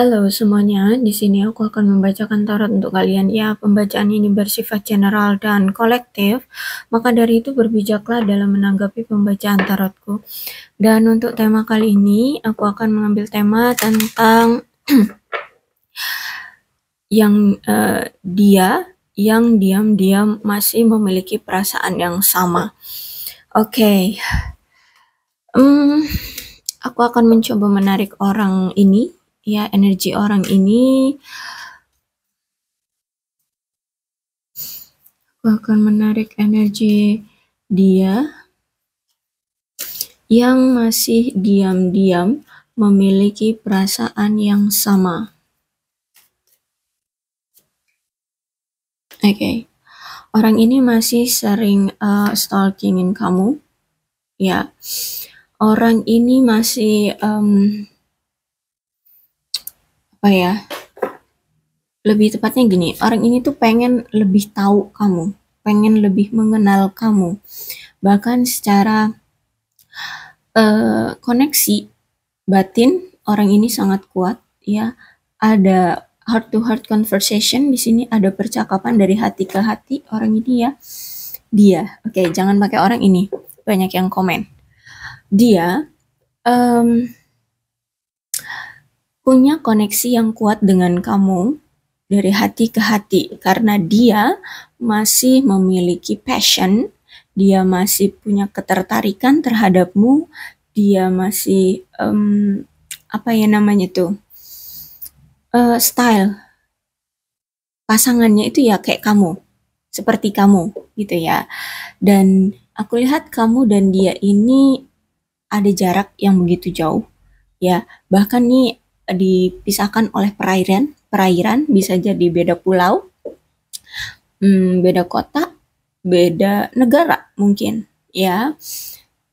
Halo semuanya, di sini aku akan membacakan tarot untuk kalian. Ya, pembacaan ini bersifat general dan kolektif, maka dari itu berbijaklah dalam menanggapi pembacaan tarotku. Dan untuk tema kali ini, aku akan mengambil tema tentang yang uh, dia yang diam-diam masih memiliki perasaan yang sama. Oke, okay. um, aku akan mencoba menarik orang ini ya energi orang ini bahkan menarik energi dia yang masih diam-diam memiliki perasaan yang sama. Oke, okay. orang ini masih sering uh, stalkingin kamu, ya. Orang ini masih um, apa ya? Lebih tepatnya gini, orang ini tuh pengen lebih tahu kamu, pengen lebih mengenal kamu. Bahkan secara uh, koneksi batin orang ini sangat kuat ya. Ada heart to heart conversation di sini ada percakapan dari hati ke hati orang ini ya. Dia. Oke, okay, jangan pakai orang ini. Banyak yang komen. Dia um, punya koneksi yang kuat dengan kamu dari hati ke hati karena dia masih memiliki passion, dia masih punya ketertarikan terhadapmu, dia masih um, apa ya namanya itu uh, style pasangannya itu ya kayak kamu, seperti kamu gitu ya. Dan aku lihat kamu dan dia ini ada jarak yang begitu jauh ya bahkan nih dipisahkan oleh perairan, perairan bisa jadi beda pulau, hmm, beda kota, beda negara mungkin ya.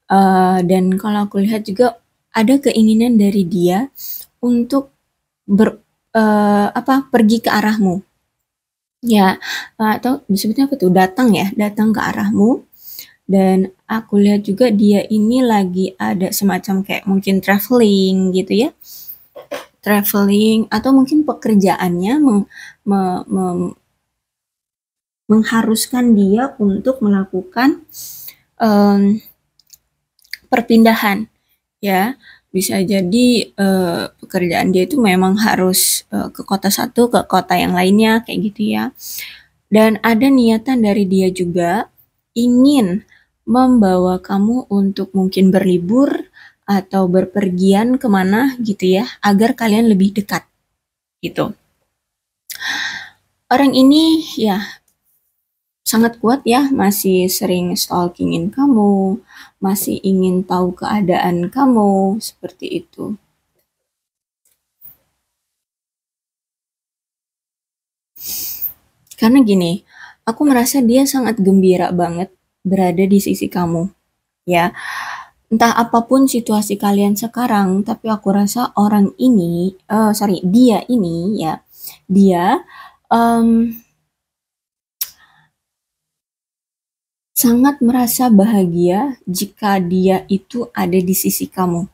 Uh, dan kalau aku lihat juga ada keinginan dari dia untuk ber uh, apa pergi ke arahmu ya eh, atau disebutnya apa tuh datang ya datang ke arahmu dan aku lihat juga dia ini lagi ada semacam kayak mungkin traveling gitu ya traveling atau mungkin pekerjaannya meng, me, me, mengharuskan dia untuk melakukan um, perpindahan ya bisa jadi uh, pekerjaan dia itu memang harus uh, ke kota satu ke kota yang lainnya kayak gitu ya dan ada niatan dari dia juga ingin membawa kamu untuk mungkin berlibur atau berpergian kemana gitu ya, agar kalian lebih dekat gitu. Orang ini ya sangat kuat ya, masih sering stalkingin kamu, masih ingin tahu keadaan kamu, seperti itu. Karena gini, aku merasa dia sangat gembira banget berada di sisi kamu. Ya, entah apapun situasi kalian sekarang, tapi aku rasa orang ini, uh, sorry, dia ini ya, dia um, sangat merasa bahagia jika dia itu ada di sisi kamu.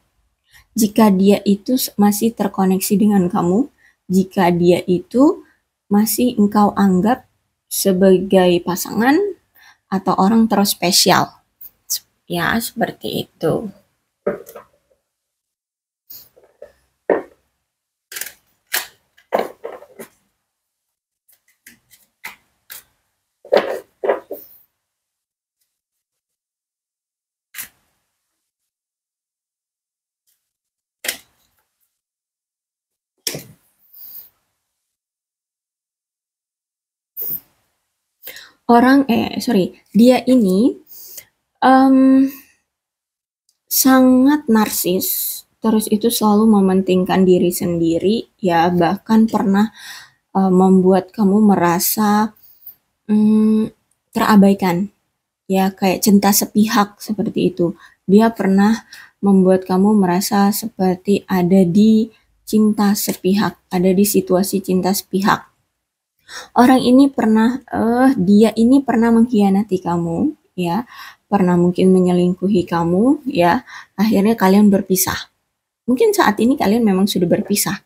Jika dia itu masih terkoneksi dengan kamu, jika dia itu masih engkau anggap sebagai pasangan atau orang terus spesial. Ya, seperti itu. orang eh sorry dia ini Um, sangat narsis, terus itu selalu mementingkan diri sendiri, ya bahkan pernah uh, membuat kamu merasa um, terabaikan, ya kayak cinta sepihak seperti itu. Dia pernah membuat kamu merasa seperti ada di cinta sepihak, ada di situasi cinta sepihak. Orang ini pernah, eh, uh, dia ini pernah mengkhianati kamu, ya, pernah mungkin menyelingkuhi kamu, ya, akhirnya kalian berpisah. Mungkin saat ini kalian memang sudah berpisah,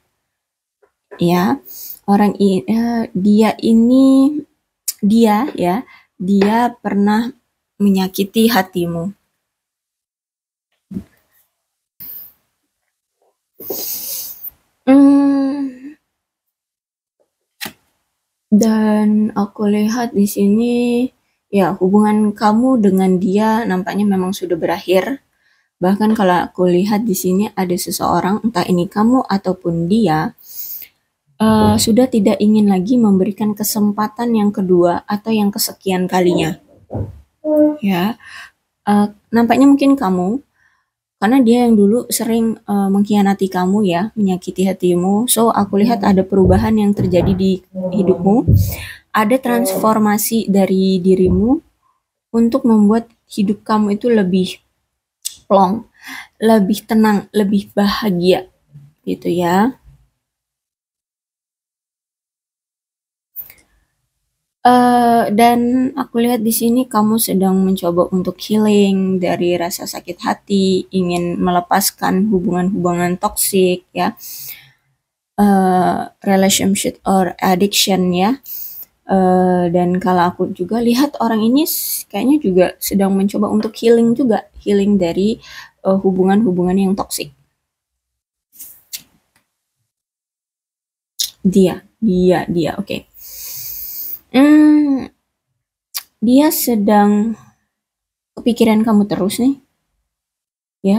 ya. Orang ini, eh, dia ini, dia, ya, dia pernah menyakiti hatimu. Hmm, dan aku lihat di sini ya hubungan kamu dengan dia nampaknya memang sudah berakhir. Bahkan kalau aku lihat di sini ada seseorang, entah ini kamu ataupun dia, uh, sudah tidak ingin lagi memberikan kesempatan yang kedua atau yang kesekian kalinya. Ya, uh, nampaknya mungkin kamu karena dia yang dulu sering uh, mengkhianati kamu ya, menyakiti hatimu. So aku lihat ada perubahan yang terjadi di hidupmu ada oh. transformasi dari dirimu untuk membuat hidup kamu itu lebih plong, lebih tenang, lebih bahagia gitu ya. Uh, dan aku lihat di sini kamu sedang mencoba untuk healing dari rasa sakit hati, ingin melepaskan hubungan-hubungan toksik ya, uh, relationship or addiction ya. Eh, dan kalau aku juga lihat orang ini kayaknya juga sedang mencoba untuk healing juga, healing dari eh, hubungan-hubungan uh, yang toksik. Dia, dia, dia, oke. Okay. Hmm, dia sedang kepikiran kamu terus nih, ya.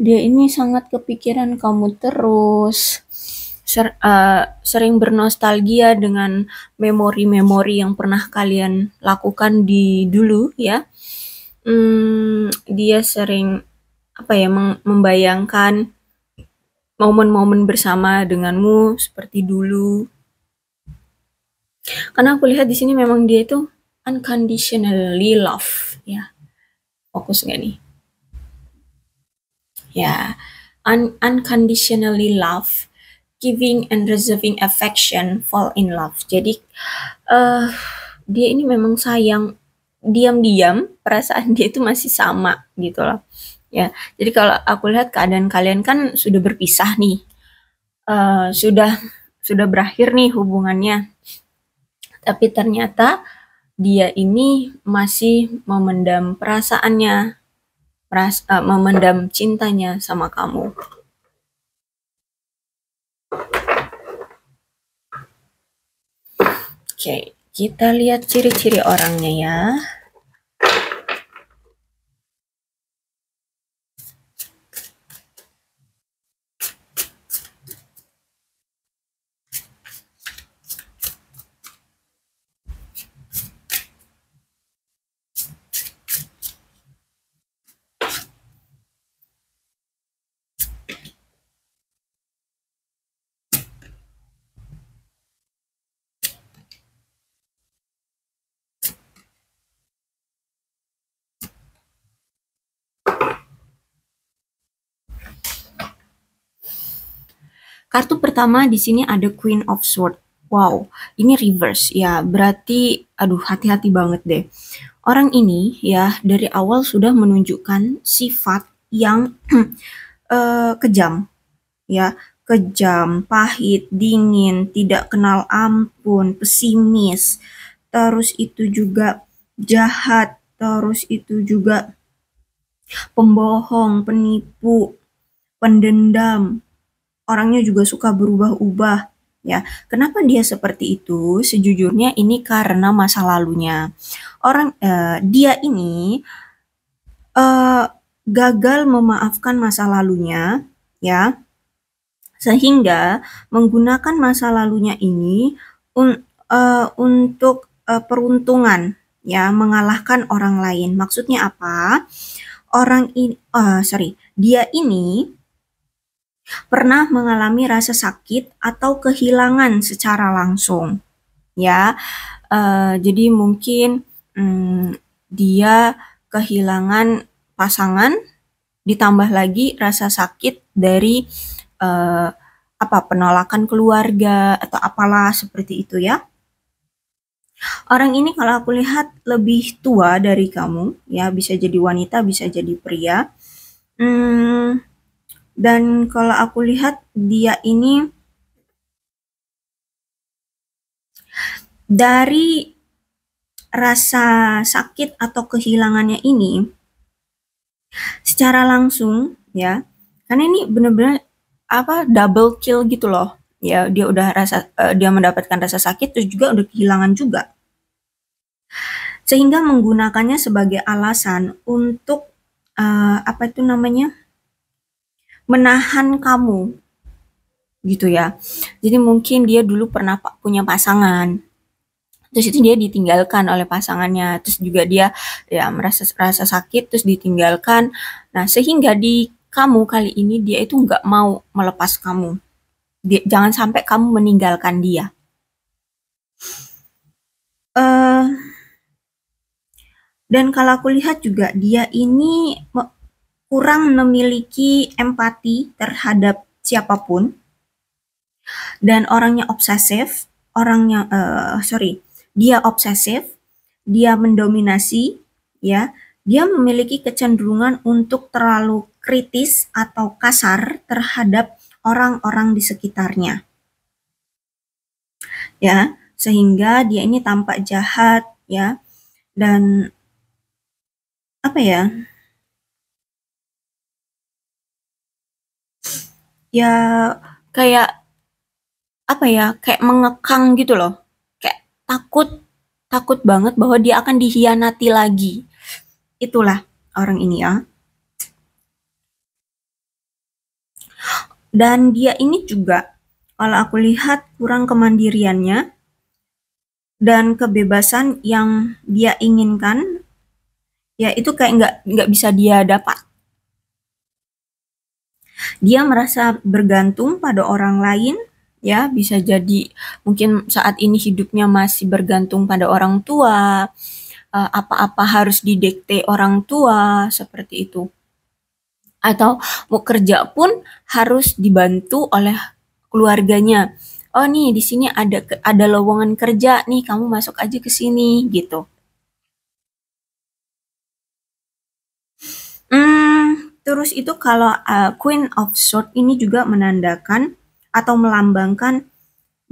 Dia ini sangat kepikiran kamu terus ser, uh, sering bernostalgia dengan memori-memori yang pernah kalian lakukan di dulu ya. Hmm, dia sering apa ya membayangkan momen-momen bersama denganmu seperti dulu. Karena aku lihat di sini memang dia itu unconditionally love ya. Fokus nggak nih? Ya, Un unconditionally love giving and receiving affection fall in love. Jadi uh, dia ini memang sayang diam-diam perasaan dia itu masih sama gitu loh. Ya. Jadi kalau aku lihat keadaan kalian kan sudah berpisah nih. Uh, sudah sudah berakhir nih hubungannya. Tapi ternyata dia ini masih memendam perasaannya, meras uh, eh, memendam cintanya sama kamu. Oke, kita lihat ciri-ciri orangnya ya. Kartu pertama di sini ada Queen of Sword. Wow, ini reverse ya, berarti aduh hati-hati banget deh. Orang ini ya dari awal sudah menunjukkan sifat yang uh, kejam ya, kejam, pahit, dingin, tidak kenal ampun, pesimis. Terus itu juga jahat, terus itu juga pembohong, penipu, pendendam, orangnya juga suka berubah-ubah ya. Kenapa dia seperti itu? Sejujurnya ini karena masa lalunya. Orang eh, dia ini eh, gagal memaafkan masa lalunya, ya. Sehingga menggunakan masa lalunya ini un, eh, untuk eh, peruntungan, ya, mengalahkan orang lain. Maksudnya apa? Orang ini, uh, eh, sorry, dia ini pernah mengalami rasa sakit atau kehilangan secara langsung, ya. Uh, jadi mungkin um, dia kehilangan pasangan, ditambah lagi rasa sakit dari uh, apa penolakan keluarga atau apalah seperti itu ya. Orang ini kalau aku lihat lebih tua dari kamu, ya bisa jadi wanita, bisa jadi pria. Hmm, dan kalau aku lihat dia ini dari rasa sakit atau kehilangannya ini secara langsung ya. Karena ini benar-benar apa double kill gitu loh. Ya, dia udah rasa uh, dia mendapatkan rasa sakit terus juga udah kehilangan juga. Sehingga menggunakannya sebagai alasan untuk uh, apa itu namanya? menahan kamu gitu ya jadi mungkin dia dulu pernah punya pasangan terus itu dia ditinggalkan oleh pasangannya terus juga dia ya merasa rasa sakit terus ditinggalkan nah sehingga di kamu kali ini dia itu nggak mau melepas kamu dia, jangan sampai kamu meninggalkan dia uh, dan kalau aku lihat juga dia ini kurang memiliki empati terhadap siapapun dan orangnya obsesif, orangnya uh, sorry, dia obsesif, dia mendominasi, ya, dia memiliki kecenderungan untuk terlalu kritis atau kasar terhadap orang-orang di sekitarnya, ya, sehingga dia ini tampak jahat, ya, dan apa ya? Ya kayak apa ya? Kayak mengekang gitu loh. Kayak takut takut banget bahwa dia akan dihianati lagi. Itulah orang ini ya. Dan dia ini juga kalau aku lihat kurang kemandiriannya dan kebebasan yang dia inginkan ya itu kayak nggak nggak bisa dia dapat dia merasa bergantung pada orang lain, ya, bisa jadi mungkin saat ini hidupnya masih bergantung pada orang tua, eh, apa-apa harus didikte orang tua, seperti itu. Atau mau kerja pun harus dibantu oleh keluarganya. Oh nih di sini ada ada lowongan kerja nih kamu masuk aja ke sini gitu. Terus itu kalau uh, Queen of Swords ini juga menandakan atau melambangkan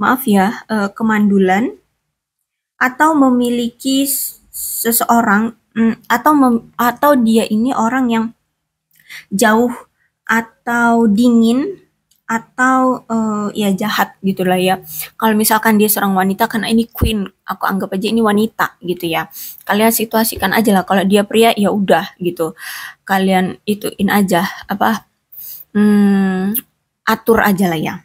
maaf ya, uh, kemandulan atau memiliki seseorang mm, atau mem, atau dia ini orang yang jauh atau dingin atau uh, ya jahat gitu lah ya. Kalau misalkan dia seorang wanita karena ini queen, aku anggap aja ini wanita gitu ya. Kalian situasikan aja lah kalau dia pria ya udah gitu. Kalian ituin aja apa hmm, atur aja lah ya.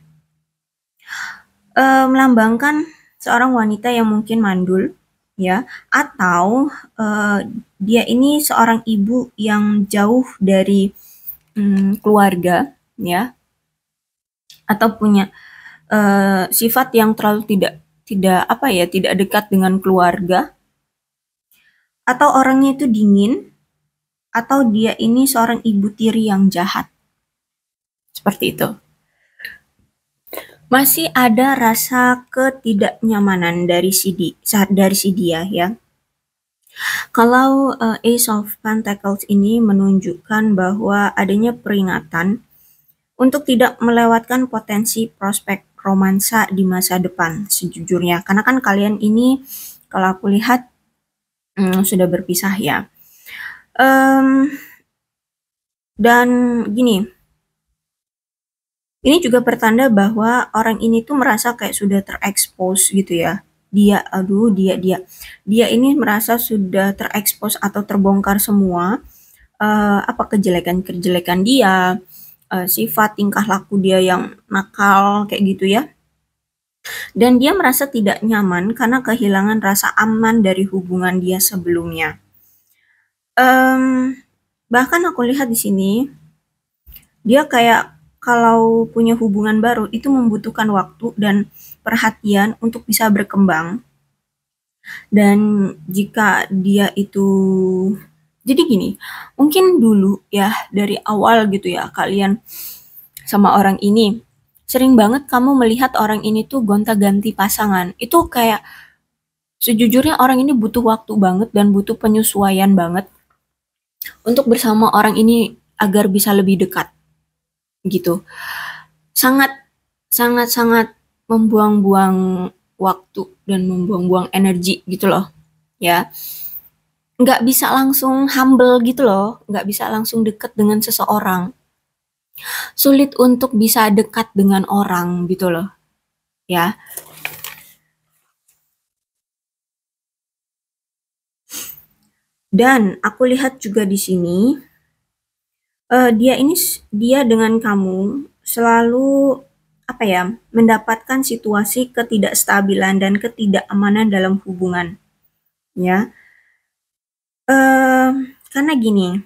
E, melambangkan seorang wanita yang mungkin mandul ya atau e, dia ini seorang ibu yang jauh dari hmm, keluarga ya atau punya uh, sifat yang terlalu tidak tidak apa ya tidak dekat dengan keluarga atau orangnya itu dingin atau dia ini seorang ibu tiri yang jahat seperti itu masih ada rasa ketidaknyamanan dari si di, dari si dia ya kalau uh, Ace of Pentacles ini menunjukkan bahwa adanya peringatan untuk tidak melewatkan potensi prospek romansa di masa depan sejujurnya karena kan kalian ini kalau aku lihat hmm, sudah berpisah ya um, dan gini ini juga pertanda bahwa orang ini tuh merasa kayak sudah terekspos gitu ya dia aduh dia dia dia ini merasa sudah terekspos atau terbongkar semua uh, apa kejelekan kejelekan dia uh, sifat tingkah laku dia yang nakal kayak gitu ya. Dan dia merasa tidak nyaman karena kehilangan rasa aman dari hubungan dia sebelumnya. Um, bahkan aku lihat di sini dia kayak kalau punya hubungan baru itu membutuhkan waktu dan perhatian untuk bisa berkembang. Dan jika dia itu jadi gini, mungkin dulu ya dari awal gitu ya kalian sama orang ini sering banget kamu melihat orang ini tuh gonta-ganti pasangan. Itu kayak sejujurnya orang ini butuh waktu banget dan butuh penyesuaian banget untuk bersama orang ini agar bisa lebih dekat. Gitu. Sangat sangat sangat membuang-buang waktu dan membuang-buang energi gitu loh. Ya nggak bisa langsung humble gitu loh, nggak bisa langsung deket dengan seseorang. Sulit untuk bisa dekat dengan orang gitu loh, ya. Dan aku lihat juga di sini, uh, dia ini dia dengan kamu selalu apa ya mendapatkan situasi ketidakstabilan dan ketidakamanan dalam hubungan, ya karena gini,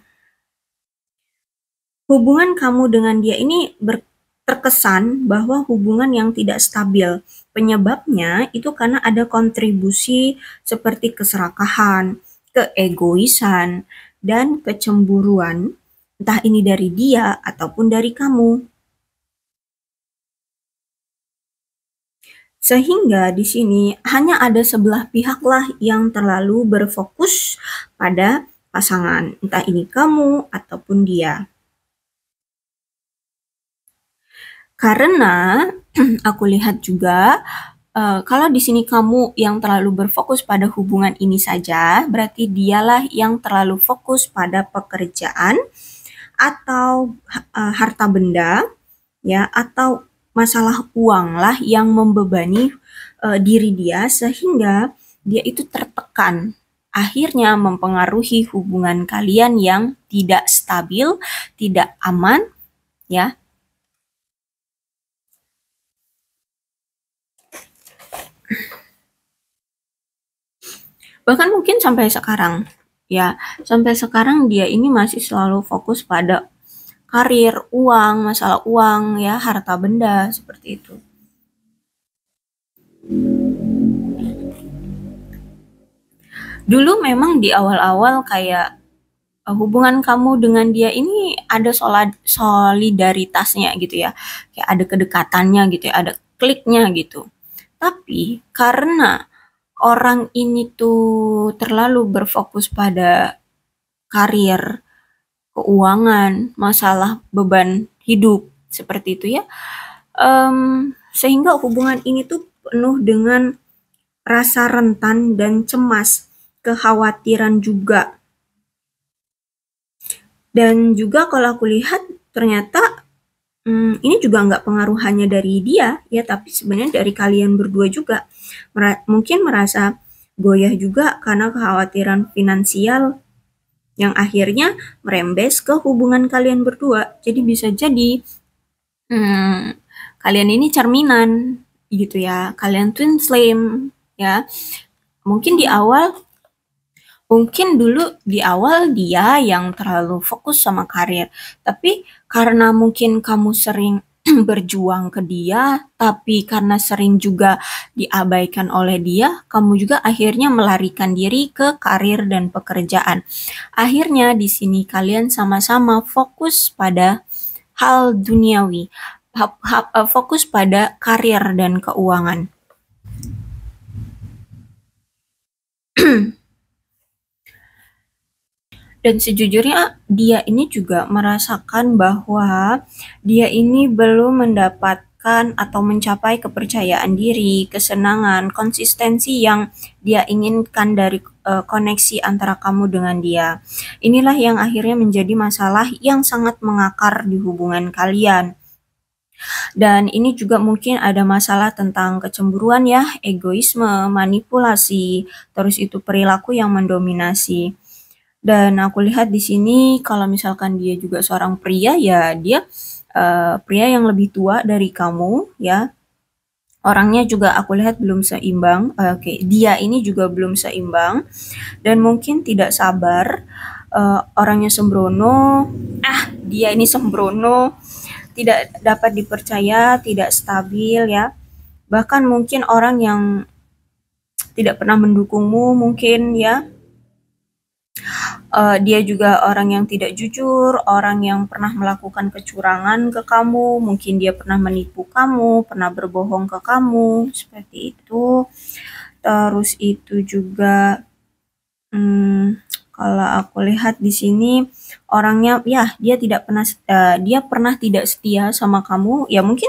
hubungan kamu dengan dia ini ber terkesan bahwa hubungan yang tidak stabil. Penyebabnya itu karena ada kontribusi seperti keserakahan, keegoisan, dan kecemburuan, entah ini dari dia ataupun dari kamu. Sehingga di sini hanya ada sebelah pihaklah yang terlalu berfokus pada pasangan, entah ini kamu ataupun dia. Karena aku lihat juga uh, kalau di sini kamu yang terlalu berfokus pada hubungan ini saja, berarti dialah yang terlalu fokus pada pekerjaan atau uh, harta benda ya atau masalah uang lah yang membebani uh, diri dia sehingga dia itu tertekan akhirnya mempengaruhi hubungan kalian yang tidak stabil, tidak aman, ya. Bahkan mungkin sampai sekarang, ya, sampai sekarang dia ini masih selalu fokus pada karir, uang, masalah uang, ya harta benda seperti itu. Dulu memang di awal-awal kayak eh, hubungan kamu dengan dia ini ada solid solidaritasnya gitu ya, kayak ada kedekatannya gitu ya, ada kliknya gitu. Tapi karena orang ini tuh terlalu berfokus pada karir keuangan, masalah beban hidup seperti itu ya. Um, sehingga hubungan ini tuh penuh dengan rasa rentan dan cemas, kekhawatiran juga. Dan juga kalau aku lihat ternyata hmm, ini juga nggak pengaruh hanya dari dia ya, tapi sebenarnya dari kalian berdua juga. Mer mungkin merasa goyah juga karena kekhawatiran finansial yang akhirnya merembes ke hubungan kalian berdua. Jadi bisa jadi hmm, kalian ini cerminan gitu ya. Kalian twin flame ya. Mungkin di awal mungkin dulu di awal dia yang terlalu fokus sama karir, tapi karena mungkin kamu sering berjuang ke dia, tapi karena sering juga diabaikan oleh dia, kamu juga akhirnya melarikan diri ke karir dan pekerjaan. Akhirnya di sini kalian sama-sama fokus pada hal duniawi, eh, fokus pada karir dan keuangan. dan sejujurnya dia ini juga merasakan bahwa dia ini belum mendapatkan atau mencapai kepercayaan diri, kesenangan, konsistensi yang dia inginkan dari uh, koneksi antara kamu dengan dia. Inilah yang akhirnya menjadi masalah yang sangat mengakar di hubungan kalian. Dan ini juga mungkin ada masalah tentang kecemburuan ya, egoisme, manipulasi, terus itu perilaku yang mendominasi. Dan aku lihat di sini kalau misalkan dia juga seorang pria ya dia uh, pria yang lebih tua dari kamu ya. Orangnya juga aku lihat belum seimbang. Uh, Oke, okay. dia ini juga belum seimbang dan mungkin tidak sabar. Uh, orangnya sembrono. Ah, dia ini sembrono. Tidak dapat dipercaya, tidak stabil ya. Bahkan mungkin orang yang tidak pernah mendukungmu mungkin ya uh, dia juga orang yang tidak jujur, orang yang pernah melakukan kecurangan ke kamu, mungkin dia pernah menipu kamu, pernah berbohong ke kamu, seperti itu. Terus itu juga hmm, kalau aku lihat di sini orangnya ya dia tidak pernah uh, dia pernah tidak setia sama kamu, ya mungkin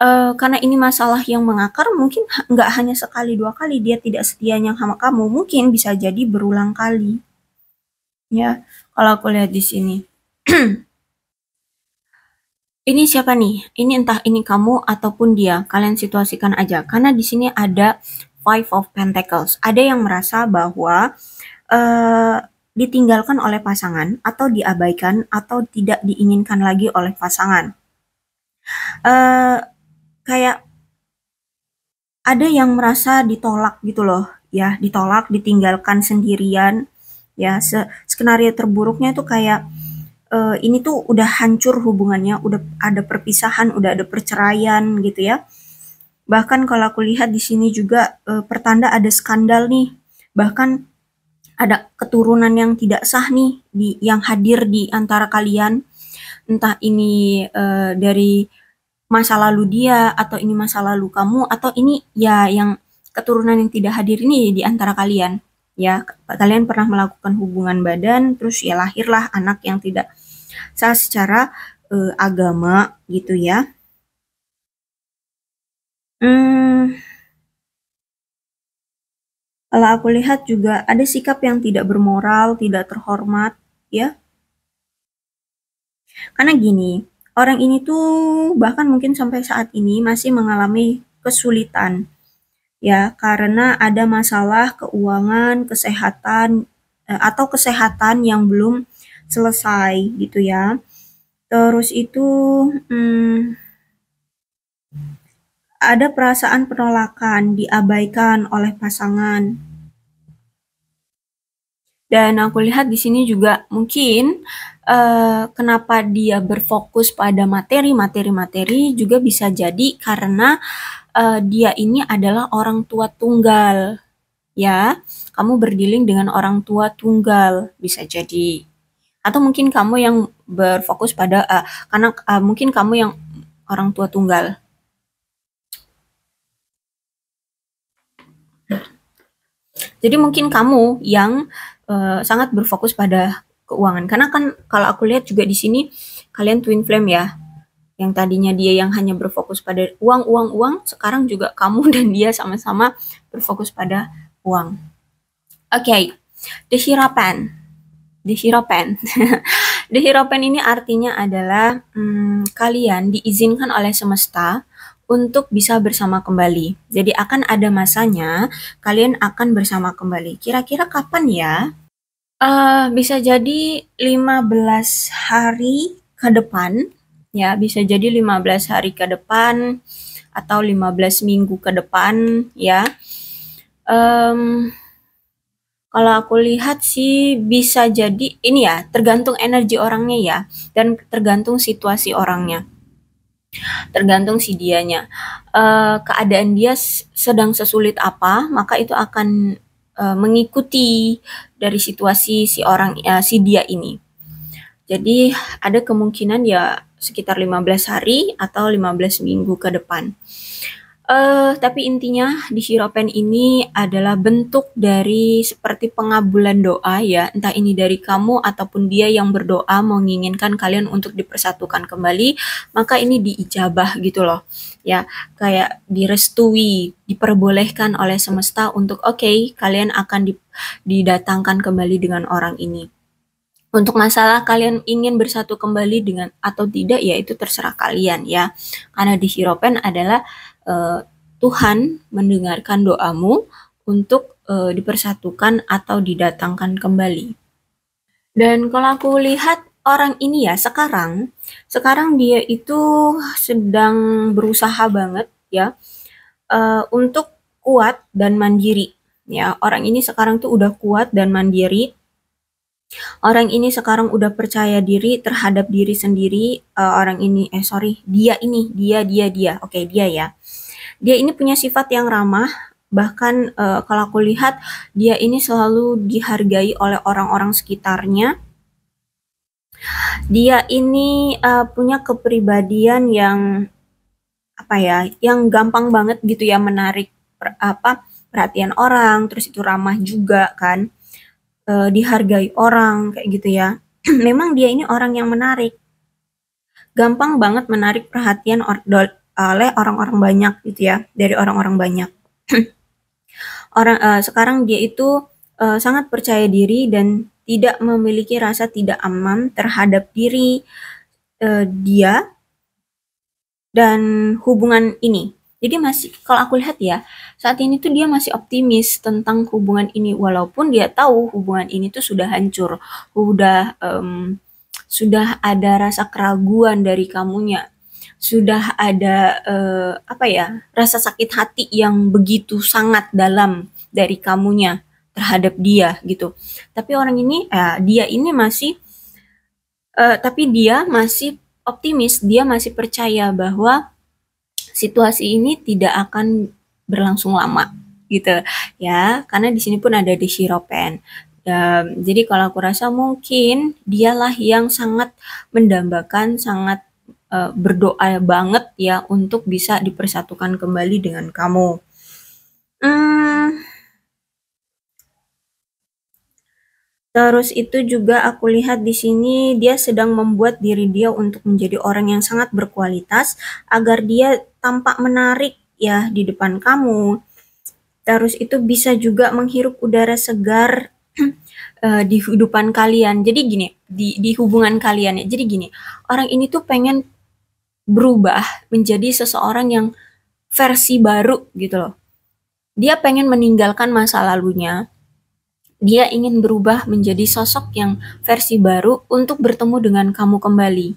uh, karena ini masalah yang mengakar mungkin nggak hanya sekali dua kali dia tidak setianya sama kamu mungkin bisa jadi berulang kali ya kalau aku lihat di sini ini siapa nih? Ini entah ini kamu ataupun dia. Kalian situasikan aja. Karena di sini ada Five of Pentacles. Ada yang merasa bahwa uh, ditinggalkan oleh pasangan atau diabaikan atau tidak diinginkan lagi oleh pasangan. Uh, kayak ada yang merasa ditolak gitu loh, ya ditolak, ditinggalkan sendirian, ya se skenario terburuknya itu kayak uh, ini tuh udah hancur hubungannya, udah ada perpisahan, udah ada perceraian gitu ya. Bahkan kalau aku lihat di sini juga uh, pertanda ada skandal nih. Bahkan ada keturunan yang tidak sah nih di yang hadir di antara kalian. Entah ini uh, dari masa lalu dia atau ini masa lalu kamu atau ini ya yang keturunan yang tidak hadir ini di antara kalian ya kalian pernah melakukan hubungan badan terus ya lahirlah anak yang tidak sah secara uh, agama gitu ya hmm, kalau aku lihat juga ada sikap yang tidak bermoral tidak terhormat ya karena gini orang ini tuh bahkan mungkin sampai saat ini masih mengalami kesulitan ya karena ada masalah keuangan, kesehatan eh, atau kesehatan yang belum selesai gitu ya. Terus itu hmm, ada perasaan penolakan diabaikan oleh pasangan. Dan aku lihat di sini juga mungkin eh, kenapa dia berfokus pada materi, materi, materi juga bisa jadi karena uh, dia ini adalah orang tua tunggal. Ya, kamu berdiling dengan orang tua tunggal bisa jadi. Atau mungkin kamu yang berfokus pada uh, karena uh, mungkin kamu yang orang tua tunggal. Jadi mungkin kamu yang uh, sangat berfokus pada keuangan. Karena kan kalau aku lihat juga di sini kalian twin flame ya yang tadinya dia yang hanya berfokus pada uang, uang, uang, sekarang juga kamu dan dia sama-sama berfokus pada uang. Oke, okay. the pen. The pen. the pen ini artinya adalah hmm, kalian diizinkan oleh semesta untuk bisa bersama kembali. Jadi akan ada masanya kalian akan bersama kembali. Kira-kira kapan ya? Uh, bisa jadi 15 hari ke depan ya bisa jadi 15 hari ke depan atau 15 minggu ke depan ya. Um, kalau aku lihat sih bisa jadi ini ya tergantung energi orangnya ya dan tergantung situasi orangnya tergantung si dianya uh, keadaan dia sedang sesulit apa maka itu akan uh, mengikuti dari situasi si orang uh, si dia ini jadi ada kemungkinan ya sekitar 15 hari atau 15 minggu ke depan. Uh, tapi intinya di Hiropen ini adalah bentuk dari seperti pengabulan doa ya, entah ini dari kamu ataupun dia yang berdoa menginginkan kalian untuk dipersatukan kembali, maka ini diijabah gitu loh. Ya, kayak direstui, diperbolehkan oleh semesta untuk oke, okay, kalian akan didatangkan kembali dengan orang ini. Untuk masalah kalian ingin bersatu kembali dengan atau tidak, ya itu terserah kalian ya. Karena di Hiropen adalah uh, Tuhan mendengarkan doamu untuk uh, dipersatukan atau didatangkan kembali. Dan kalau aku lihat orang ini ya sekarang, sekarang dia itu sedang berusaha banget ya uh, untuk kuat dan mandiri. Ya orang ini sekarang tuh udah kuat dan mandiri Orang ini sekarang udah percaya diri terhadap diri sendiri. Uh, orang ini, eh sorry, dia ini, dia, dia, dia. Oke, okay, dia ya. Dia ini punya sifat yang ramah. Bahkan uh, kalau aku lihat, dia ini selalu dihargai oleh orang-orang sekitarnya. Dia ini uh, punya kepribadian yang apa ya, yang gampang banget gitu ya menarik per, apa perhatian orang. Terus itu ramah juga kan uh, dihargai orang kayak gitu ya. Memang dia ini orang yang menarik. Gampang banget menarik perhatian or, oleh orang-orang banyak gitu ya, dari orang-orang banyak. orang uh, sekarang dia itu uh, sangat percaya diri dan tidak memiliki rasa tidak aman terhadap diri uh, dia dan hubungan ini jadi masih kalau aku lihat ya, saat ini tuh dia masih optimis tentang hubungan ini walaupun dia tahu hubungan ini tuh sudah hancur, sudah um, sudah ada rasa keraguan dari kamunya. Sudah ada uh, apa ya? rasa sakit hati yang begitu sangat dalam dari kamunya terhadap dia gitu. Tapi orang ini eh, dia ini masih uh, tapi dia masih optimis, dia masih percaya bahwa situasi ini tidak akan berlangsung lama gitu ya karena di sini pun ada di Shiropen um, jadi kalau aku rasa mungkin dialah yang sangat mendambakan sangat uh, berdoa banget ya untuk bisa dipersatukan kembali dengan kamu hmm, Terus itu juga aku lihat di sini dia sedang membuat diri dia untuk menjadi orang yang sangat berkualitas agar dia tampak menarik ya di depan kamu. Terus itu bisa juga menghirup udara segar eh, di kehidupan kalian. Jadi gini, di di hubungan kalian ya. Jadi gini, orang ini tuh pengen berubah menjadi seseorang yang versi baru gitu loh. Dia pengen meninggalkan masa lalunya, dia ingin berubah menjadi sosok yang versi baru untuk bertemu dengan kamu kembali.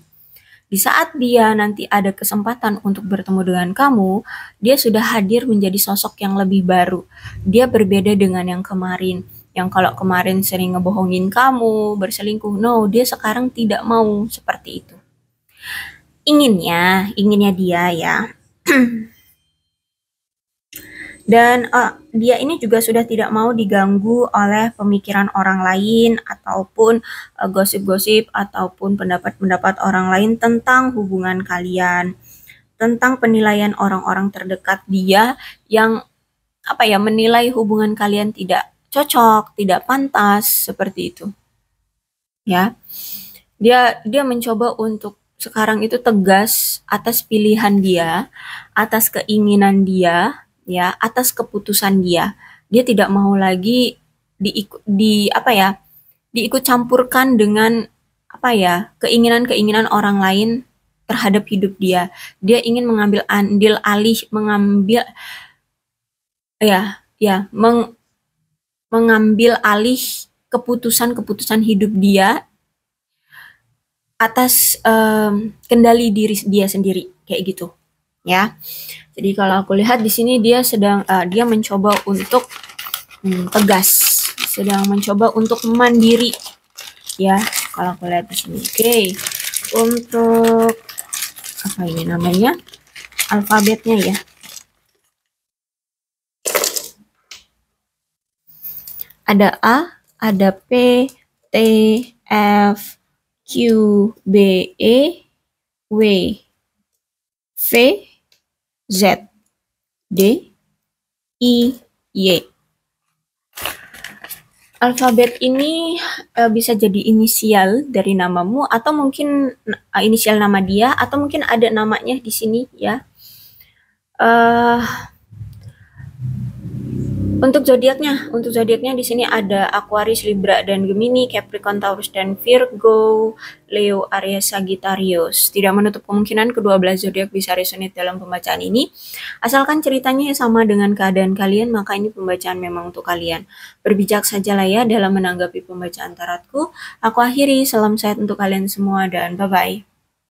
Di saat dia nanti ada kesempatan untuk bertemu dengan kamu, dia sudah hadir menjadi sosok yang lebih baru. Dia berbeda dengan yang kemarin. Yang kalau kemarin sering ngebohongin kamu, berselingkuh. No, dia sekarang tidak mau seperti itu. Inginnya, inginnya dia ya. dan uh, dia ini juga sudah tidak mau diganggu oleh pemikiran orang lain ataupun eh, gosip-gosip ataupun pendapat-pendapat orang lain tentang hubungan kalian tentang penilaian orang-orang terdekat dia yang apa ya menilai hubungan kalian tidak cocok, tidak pantas seperti itu. Ya. Dia dia mencoba untuk sekarang itu tegas atas pilihan dia, atas keinginan dia ya atas keputusan dia. Dia tidak mau lagi diikut di apa ya? diikut campurkan dengan apa ya? keinginan-keinginan orang lain terhadap hidup dia. Dia ingin mengambil andil alih, mengambil ya, ya, meng, mengambil alih keputusan-keputusan hidup dia atas um, kendali diri dia sendiri kayak gitu ya. Jadi kalau aku lihat di sini dia sedang uh, dia mencoba untuk hmm, tegas, sedang mencoba untuk mandiri ya. Kalau aku lihat di sini. Oke. Okay. Untuk apa ini namanya? Alfabetnya ya. Ada A, ada P, T, F, Q, B, E, W, V, Z, D, I, Y. Alfabet ini uh, bisa jadi inisial dari namamu atau mungkin uh, inisial nama dia atau mungkin ada namanya di sini ya. Uh, untuk zodiaknya, untuk zodiaknya di sini ada Aquarius, Libra, dan Gemini, Capricorn, Taurus, dan Virgo, Leo, Aries, Sagittarius. Tidak menutup kemungkinan kedua belas zodiak bisa resonate dalam pembacaan ini, asalkan ceritanya sama dengan keadaan kalian, maka ini pembacaan memang untuk kalian. Berbijak sajalah ya dalam menanggapi pembacaan tarotku. Aku akhiri, salam sehat untuk kalian semua dan bye-bye.